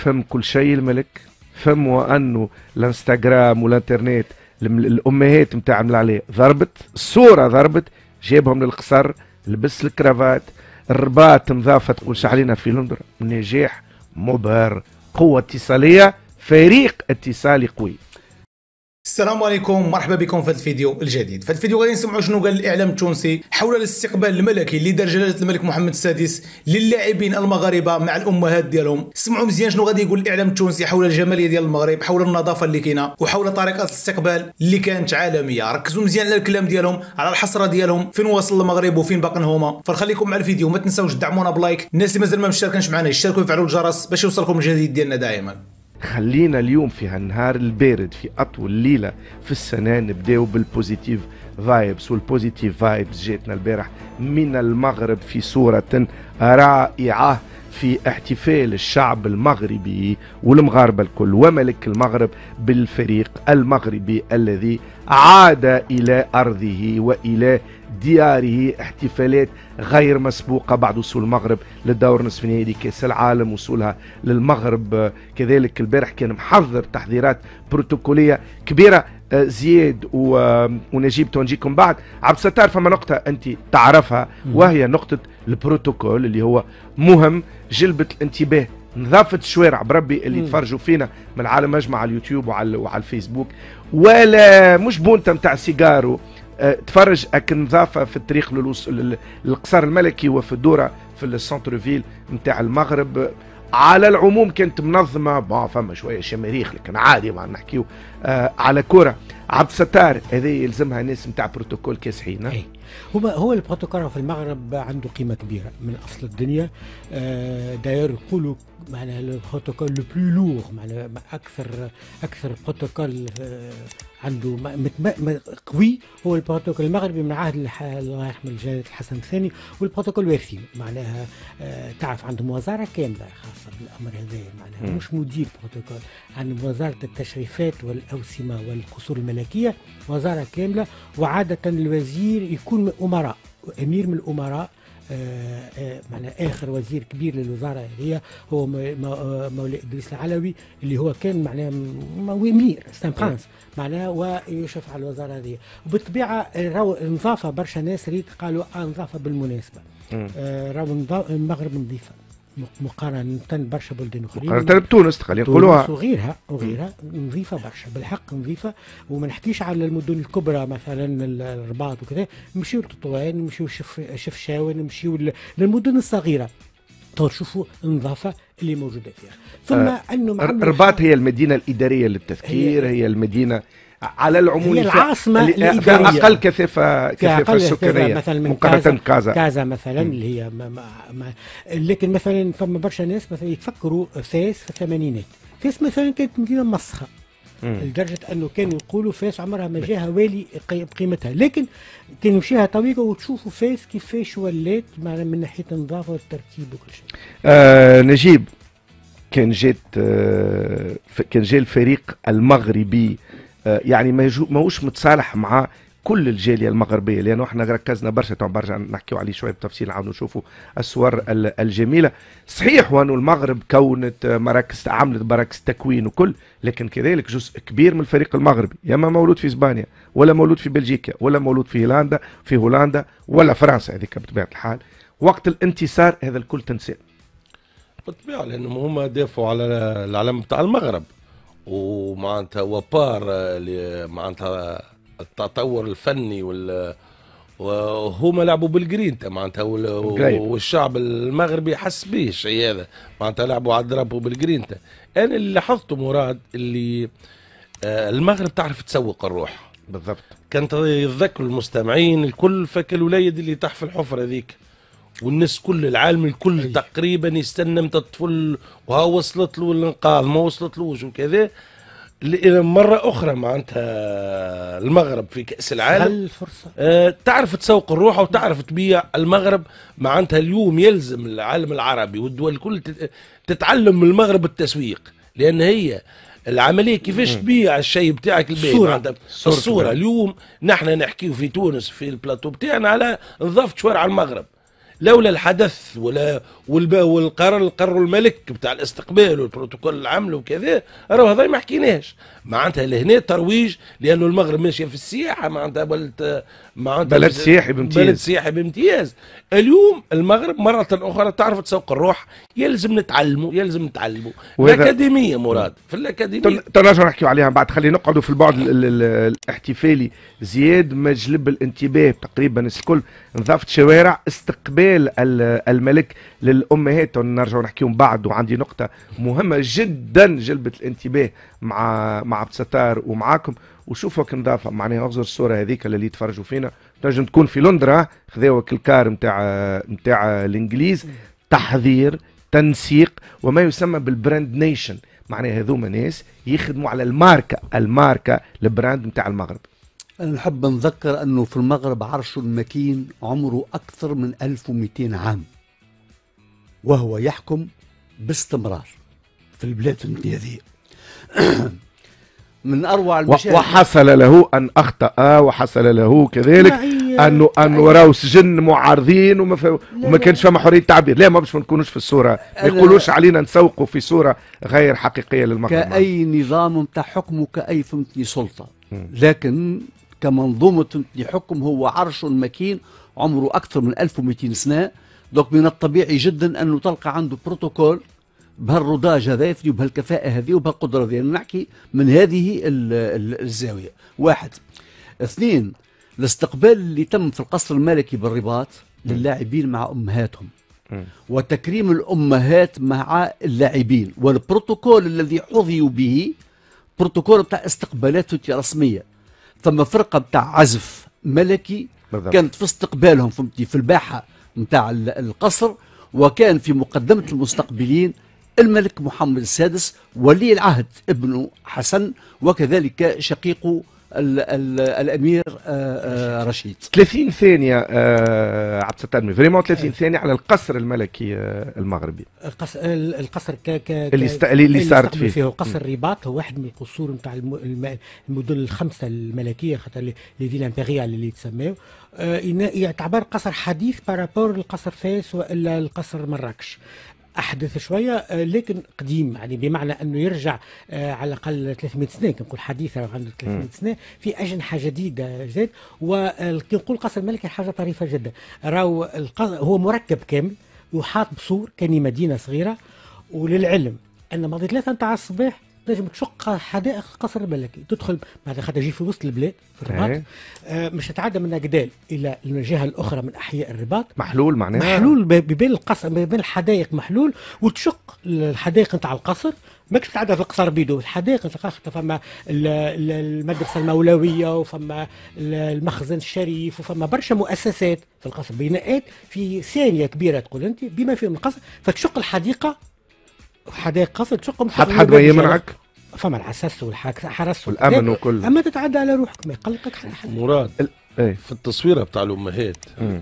فهم كل شيء الملك فهموا انه الانستغرام والانترنت الامهات نتاع عليه ضربت الصوره ضربت جابهم للقصر لبس الكرافات الرباط نظافه تقول علينا في لندن نجاح مبهر قوه اتصاليه فريق اتصالي قوي السلام عليكم مرحبا بكم في هذا الفيديو الجديد في الفيديو غادي نسمعوا شنو قال الاعلام التونسي حول الاستقبال الملكي اللي دار جلاله الملك محمد السادس للاعبين المغاربه مع الامهات ديالهم سمعوا مزيان شنو غادي يقول الاعلام التونسي حول الجماليه ديال المغرب حول النظافه اللي كاينه وحول طريقه الاستقبال اللي كانت عالميه ركزوا مزيان على الكلام ديالهم على الحسره ديالهم فين وصل المغرب وفين باقين هما فنخليكم مع الفيديو ما تنساوش تدعمونا بلايك الناس اللي مازال ما مشتركينش معنا يشتركوا ويفعلوا الجرس باش يوصلكم الجديد ديالنا دائما خلينا اليوم في هالنهار البارد في اطول ليله في السنه نبداو بالبوزيتيف فايبس والبوزيتيف فايبس جاتنا البارح من المغرب في صوره رائعه في احتفال الشعب المغربي والمغاربه الكل وملك المغرب بالفريق المغربي الذي عاد الى ارضه والى دياره احتفالات غير مسبوقة بعد وصول المغرب للدور نصف نهائي لكأس العالم وصولها للمغرب كذلك البارح كان محضر تحضيرات بروتوكولية كبيرة آه، زياد ونجيب تونجيكم بعد عبد الستار فما نقطة أنت تعرفها وهي نقطة البروتوكول اللي هو مهم جلبت الانتباه نظافة الشوارع بربي اللي يتفرجوا فينا من العالم مجمع على اليوتيوب وعلى, وعلى الفيسبوك ولا مش بونتا نتاع سيجارو أه، تفرج اك نظافه في الطريق للقصر الملكي وفي الدوره في السنتر فيل نتاع المغرب على العموم كانت منظمه بون فما شويه شماريخ لكن عادي ما نحكيو أه، على كره عبد الستار هذه يلزمها ناس نتاع بروتوكول كاسحين اي هو هو البروتوكول في المغرب عنده قيمه كبيره من اصل الدنيا آه، داير يقولوا معناها البروتوكول لو بلو لور معناها اكثر اكثر بروتوكول آه، عنده قوي هو البروتوكول المغربي من عهد الله يرحمه الجلاله الحسن الثاني والبروتوكول وارثي معناها آه، تعرف عندهم وزاره كامله خاصه بالامر هذا معناها مش مدير بروتوكول عندهم وزاره التشريفات والاوسمه والقصور الملكيه الملكية وزارة كاملة وعادة الوزير يكون أمراء أمير من الأمراء آه، آه، معنا اخر وزير كبير للوزاره هي هو آه، مولاي ادريس العلوي اللي هو كان معناه امير سان فرانس معناه ويشرف على الوزاره هذه وبالطبيعه راهو نظافه برشا ناس ريت قالوا آه نظافه بالمناسبه راهو المغرب نظيفه مقارنه برشا بلدان اخرين مقارنه بتونس خلينا نقولوها وغيرها وغيرها نظيفه برشا بالحق نظيفه وما نحكيش على المدن الكبرى مثلا الرباط وكذا نمشيو لتطوان نمشيو شفشاون نمشيو للمدن الصغيره تشوفوا النظافه اللي موجوده فيها ثم آه انه الرباط هي المدينه الاداريه للتذكير هي, هي المدينه على العموم هي العاصمة آه، الإدارية أقل كثافة كثافة سكرية مثلا من مقارنة كازا كازا مثلا م. اللي هي ما ما ما لكن مثلا فما برشا ناس مثلا يتفكروا فاس في الثمانينات فاس مثلا كانت مدينة مسخة لدرجة أنه كانوا يقولوا فاس عمرها ما جاها والي بقيمتها لكن كان يمشيها طويقة وتشوفوا فاس كيفاش ولات من ناحية النظافة والتركيب وكل شيء آه نجيب كان جات آه كان جا الفريق المغربي آه، يعني ماهوش متصالح مع كل الجاليه المغربيه لانه احنا ركزنا برشا تو برشا نحكيو عليه شويه بتفصيل نعاودوا نشوفوا الصور الجميله صحيح وانه المغرب كونت مراكز عملت مراكز تكوين وكل لكن كذلك جزء كبير من الفريق المغربي يا اما مولود في اسبانيا ولا مولود في بلجيكا ولا مولود في هولندا في هولندا ولا فرنسا هذيك بطبيعه الحال وقت الانتصار هذا الكل تنسى بالطبيعه لانهم هما دافعوا على العلم بتاع المغرب ومعناتها وبار معناتها التطور الفني وال وهما لعبوا بالجرينتا معناتها والشعب المغربي حس به الشيء هذا معناتها لعبوا على الدرابو وبالجرينتا انا اللي لاحظته مراد اللي آه، المغرب تعرف تسوق الروح بالضبط كان يتذكروا المستمعين الكل فك الوليد اللي تحت في الحفره ذيك والناس كل العالم الكل أيه. تقريبا يستنى متى الطفل وها وصلت له الانقاذ ما وصلت لهش وكذا مرة أخرى معناتها المغرب في كأس العالم الفرصة آه تعرف تسوق الروح وتعرف تبيع المغرب معناتها اليوم يلزم العالم العربي والدول الكل تتعلم من المغرب التسويق لأن هي العمليه كيفاش تبيع الشيء بتاعك الباهي الصوره الصوره اليوم نحن نحكيو في تونس في البلاتو بتاعنا على نظافه شوارع المغرب لولا الحدث ولا والقرار القرار الملك بتاع الاستقبال والبروتوكول العمل وكذا راهو هذا ما حكيناش معناتها لهنا ترويج لانه المغرب ماشيه في السياحه معناتها بلد معناتها بلد سياحي بامتياز بلد سياحي بامتياز اليوم المغرب مره اخرى تعرف تسوق الروح يلزم نتعلموا يلزم نتعلموا الاكاديميه مراد في الاكاديميه تنرجع نحكي عليها بعد خلينا نقعدوا في البعد الاحتفالي زياد ما جلب الانتباه تقريبا الكل نظافه شوارع استقبال الملك لل الامهات نرجعوا نحكيهم بعد وعندي نقطه مهمه جدا جلبت الانتباه مع مع عبد الستار ومعاكم وشوفوا نضافه معناها اغزر الصوره هذيك اللي يتفرجوا فينا تنجم تكون في لندرا خذاوك الكار نتاع نتاع الانجليز تحضير تنسيق وما يسمى بالبراند نيشن معناها هذوما ناس يخدموا على الماركه الماركه البراند نتاع المغرب أنا نحب نذكر أنه في المغرب عرش المكين عمره أكثر من 1200 عام وهو يحكم باستمرار في البلاد هذه من اروع المشاهد وحصل له ان اخطا وحصل له كذلك انه انه راهو سجن معارضين وما, ف... وما كانش فما حريه تعبير لا ما باش ما نكونوش في الصوره ما يقولوش علينا نسوقوا في صوره غير حقيقيه للمغرب كاي نظام نتاع حكم وكاي فهمتني سلطه لكن كمنظومه فهمتني حكم هو عرش مكين عمره اكثر من 1200 سنه دوك من الطبيعي جدا انه تلقى عنده بروتوكول بهالروداج هذا يفني وبهالكفاءة هذه وبهالقدرة هذه نحكي من هذه الزاوية واحد اثنين الاستقبال اللي تم في القصر الملكي بالرباط للاعبين مع أمهاتهم وتكريم الأمهات مع اللاعبين والبروتوكول الذي حظيوا به بروتوكول بتاع استقبالات رسمية ثم فرقة بتاع عزف ملكي كانت في استقبالهم فهمتي في الباحة نتاع القصر وكان في مقدمة المستقبلين الملك محمد السادس ولي العهد ابن حسن وكذلك شقيقه ال ال الامير آه، آه، رشيد 30 ثانيه آه، عبد الستار فريمون 30 ثانيه على القصر الملكي المغربي القصر ك ك اللي, است... اللي صارت فيه فيه قصر الرباط هو واحد من القصور نتاع المدن الخمسه الملكيه خاطر لي فيل امبيريال اللي تسميو يعتبر قصر حديث بارابور لقصر فاس والا القصر مراكش احدث شويه آه، لكن قديم يعني بمعنى انه يرجع آه، على الاقل 300 سنه كنقول حديثا عن 300 سنه في اجنحه جديده جديد وكي قصر الملكي حاجه طريفه جدا راهو هو مركب كامل يحاط بسور كان مدينه صغيره وللعلم ان ماضي ثلاثه نتاع الصباح تنجم تشق حدائق قصر الملكي تدخل معناتها خاطر في وسط البلاد في الرباط إيه. آه مش تتعدى من اجدال الى الجهه الاخرى من احياء الرباط محلول معناها محلول بين القصر بين الحدائق محلول وتشق الحدائق نتاع القصر ماكش تتعدى في قصر بيدو الحدائق تلقى فما المدرسه المولويه وفما المخزن الشريف وفما برشا مؤسسات في القصر بناءات في ثانيه كبيره تقول انت بما فيهم القصر فتشق الحديقه حدائق قصر تشقهم حد حد ما يمنعك فما العسس والحاك والامن وكل اما تتعدى على روحك ما يقلقك حتى حد مراد ال... ايه؟ في التصويره بتاع الامهات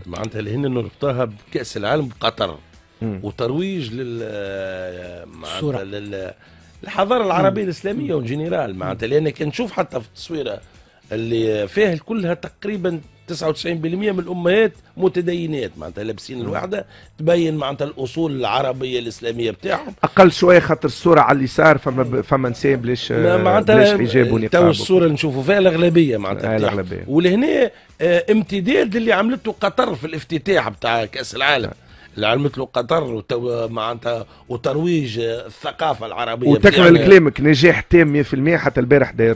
معناتها اللي هن ربطاها بكاس العالم بقطر وترويج لل معناتها لل الحضاره العربيه مم. الاسلاميه وجنرال معناتها لان كنشوف حتى في التصويره اللي فيها كلها تقريبا 99% من الامهات متدينات معناتها لابسين الوحده تبين معناتها الاصول العربيه الاسلاميه بتاعهم اقل شويه خاطر الصوره على اليسار فما فما انسان بلاش بلاش حجاب ونقاب تو الصوره اللي نشوفوا فيها الاغلبيه معناتها آه، الاغلبيه ولهنا آه، امتداد اللي عملته قطر في الافتتاح بتاع كاس العالم آه. العلم مثل قطر معناتها وترويج الثقافه العربيه وتكمل يعني كلامك نجاح تام 100% حتى البارح داير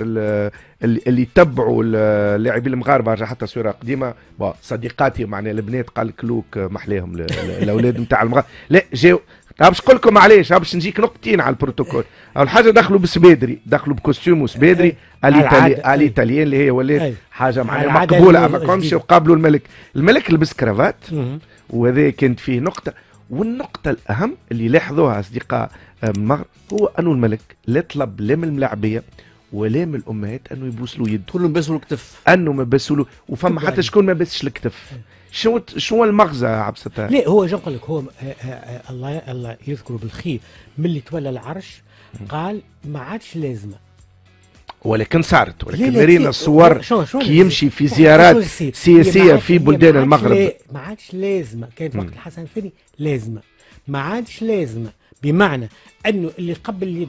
اللي يتبعوا اللاعبين المغاربه رجع حتى صوره قديمه صديقاتي معناها البنات قال كلوك محلاهم الاولاد نتاع المغاربه لا جاو باش نقول لكم علاش باش نجيك نقطتين على البروتوكول إيه. اول حاجه دخلوا بسبيدري دخلوا بكوستيم وسبيدري إيه. الإيطالي الإيطاليان إيه. اللي هي ولات حاجه معناها مقبوله ما كانش وقابلوا الملك الملك لبس كرافات وهذا كانت فيه نقطه والنقطة الأهم اللي لاحظوها أصدقاء آه، مغرب هو أنه الملك لا طلب لا من الملاعبية ولام الامهات انه يبوسلوا يده كلهم بسوا الكتف انه ما بسوا وفما حتى شكون ما بسش الكتف إيه. شو شو المغزى الستار؟ لا هو شو نقول لك هو آه، آه، الله الله يذكره بالخير ملي تولى العرش قال ما عادش لازمه ولكن صارت ولكن رينا الصور كي يمشي في زيارات سياسيه في بلدان المغرب ما عادش لازمه كانت وقت الحسن الثاني لازمه ما عادش لازمه بمعنى انه اللي قبل اليد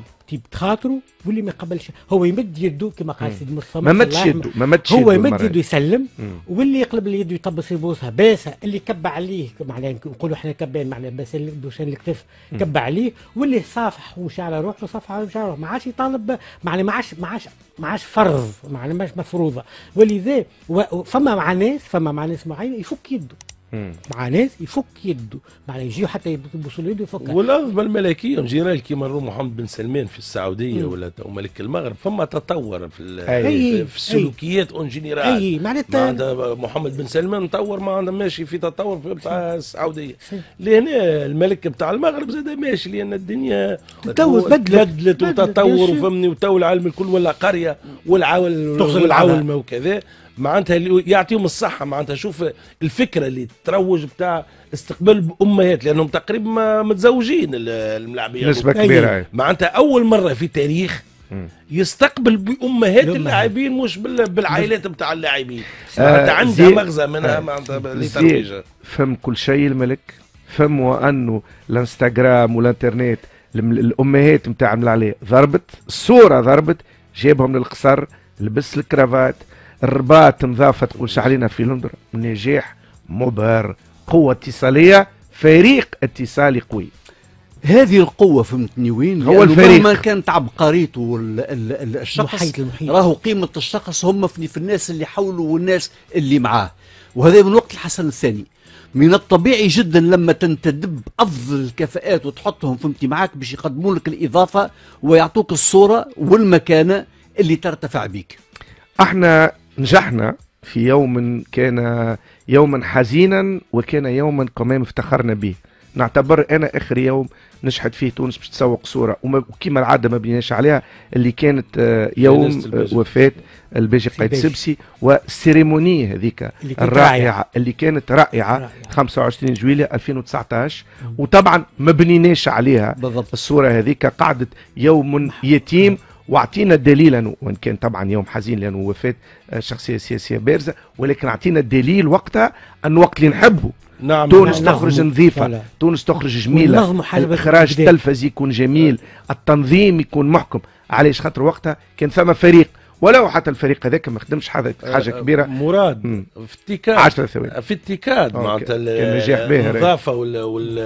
بخاطره واللي ما قبلش هو يمد يده كما قال سيدي مصطفى ما مدش يده ما مدش هو يمد يده يسلم واللي يقلب اليد يطبس يبوسها باسه اللي كب عليه معناها نقولوا احنا كبان معناها بس دوشان الكتف كب عليه واللي صافح ومشى على روحه صافح ومشى على روحه ما عادش يطالب معناها ما عادش ما عادش ما عادش فرض معناها عادش مفروضه ولذا فما مع ناس فما مع ناس معينه يفك يده مع ناس يفك يده معناه يجيو حتى يبصوا يده يفك والأنظمة الملكية جيرال كيما محمد بن سلمان في السعودية مم. ولا ملك المغرب فما تطور في, أي. في السلوكيات اون جينيرال أي معناتها محمد بن سلمان تطور ما عنده ماشي في تطور في بتاع السعودية لهنا الملك بتاع المغرب زاد ماشي لأن الدنيا تبدلت وتطور فهمني وتو العالم الكل ولا قرية والعولمة وكذا معناتها يعطيهم الصحه معناتها شوف الفكره اللي تروج بتاع استقبال بامهات لانهم تقريبا متزوجين الملاعبين نسبه كبيره معناتها اول مره في تاريخ يستقبل بامهات اللاعبين مش بالعائلات بتاع اللاعبين آه عندها مغزى منها آه معناتها لترويجها فهم كل شيء الملك فهموا انه الانستغرام والانترنت الامهات نتاع الملعليه ضربت الصوره ضربت جابهم للقصر لبس الكرافات الرباط نظافة تقول علينا في لندن نجاح مبهر قوة اتصالية فريق اتصالي قوي هذه القوة فهمتني وين؟ هو الفريق مهما كانت عبقريته الشخص المحيط المحيط راهو قيمة الشخص هم في... في الناس اللي حوله والناس اللي معاه وهذا من وقت الحسن الثاني من الطبيعي جدا لما تنتدب افضل الكفاءات وتحطهم فهمتني معاك باش يقدموا لك الاضافه ويعطوك الصوره والمكانه اللي ترتفع بك. احنا نجحنا في يوم كان يوما حزينا وكان يوما كمان افتخرنا به نعتبر انا اخر يوم نجحت فيه تونس باش تسوق صوره وكما العاده ما بنيناش عليها اللي كانت آه، يوم آه، وفاه الباجي قايد سبسي والسيريموني هذيك الرائعه اللي كانت رائعه, 25 جويلية 2019 وطبعا ما بنيناش عليها بالضبط. الصوره هذيك قعدت يوم يتيم واعطينا دليلا وان كان طبعا يوم حزين لانه وفاه آه، شخصيه سياسيه بارزه ولكن اعطينا دليل وقتها ان وقت اللي نحبه نعم, نعم. تونس نعم تخرج نعم. نظيفة نعم تونس تخرج جميلة الإخراج التلفزي يكون جميل التنظيم يكون محكم علاش خاطر وقتها كان ثم فريق ولو حتى الفريق هذاك ما خدمش حاجه آه، حاجه آه، كبيره مراد مم. في اتكاد 10 ثواني في اتكاد معناتها النجاح باهر النظافه وال وال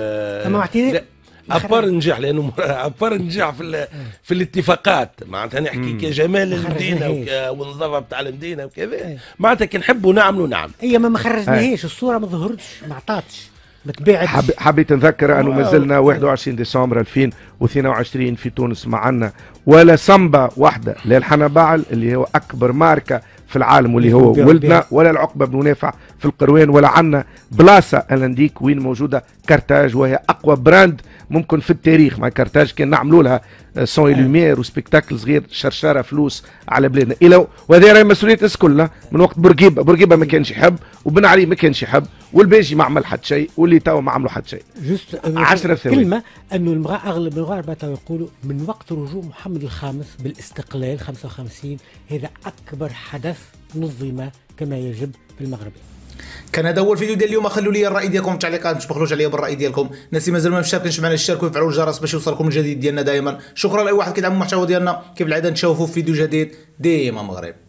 اما اعطيني ابار نجح لانه ابار نجح في في الاتفاقات معناتها نحكي كجمال المدينه والنظافه بتاع المدينه وكذا إيه. معناتها كي نحبوا نعملوا نعم هي ما خرجناهاش إيه. الصوره ما ظهرتش ما عطاتش ما تباعتش حبيت نذكر انه مازلنا 21 ديسمبر 2022 في تونس معنا ولا صمبا واحده للحنبعل اللي هو اكبر ماركه في العالم واللي هو ولدنا ولا العقبه بن نافع في القروان ولا عنا بلاصه الانديك وين موجوده كارتاج وهي اقوى براند ممكن في التاريخ مع كارتاج كان نعملوا لها سون لوميير وسبيكتاكل صغير شرشره فلوس على بلادنا الى وهذه راهي مسؤوليه الناس كلها من وقت بورقيبه بورقيبه ما كانش يحب وبن علي ما كانش يحب والباجي ما عمل حد شيء واللي توا ما عملوا حد شيء جست ثواني كلمه انه المغار اغلب المغاربه توا يقولوا من وقت رجوع محمد الخامس بالاستقلال 55 هذا اكبر حدث نظم كما يجب في المغرب كان هذا هو الفيديو ديال اليوم خلوا لي الراي ديالكم في التعليقات ما تبخلوش عليا بالراي ديالكم الناس اللي مازال ما مشتركينش معنا اشتركوا وفعلوا الجرس باش يوصلكم الجديد ديالنا دائما شكرا لاي واحد كيدعم المحتوى ديالنا كيف العاده نتشوفوا في فيديو جديد ديما مغرب